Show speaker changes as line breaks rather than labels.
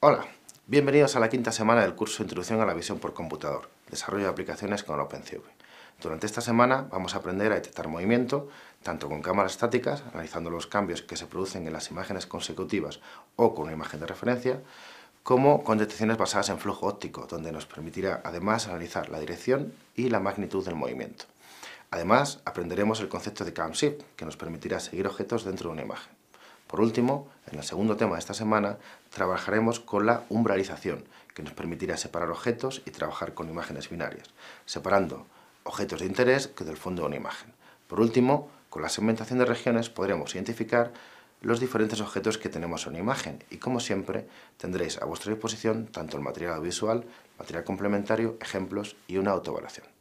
Hola, bienvenidos a la
quinta semana del curso Introducción a la visión por computador, desarrollo de aplicaciones con OpenCV. Durante esta semana vamos a aprender a detectar movimiento, tanto con cámaras estáticas, analizando los cambios que se producen en las imágenes consecutivas o con una imagen de referencia, como con detecciones basadas en flujo óptico, donde nos permitirá además analizar la dirección y la magnitud del movimiento. Además, aprenderemos el concepto de camshift, que nos permitirá seguir objetos dentro de una imagen. Por último, en el segundo tema de esta semana, trabajaremos con la umbralización, que nos permitirá separar objetos y trabajar con imágenes binarias, separando objetos de interés que del fondo de una imagen. Por último, con la segmentación de regiones podremos identificar los diferentes objetos que tenemos en una imagen y, como siempre, tendréis a vuestra disposición tanto el material visual, material complementario, ejemplos y una autoevaluación.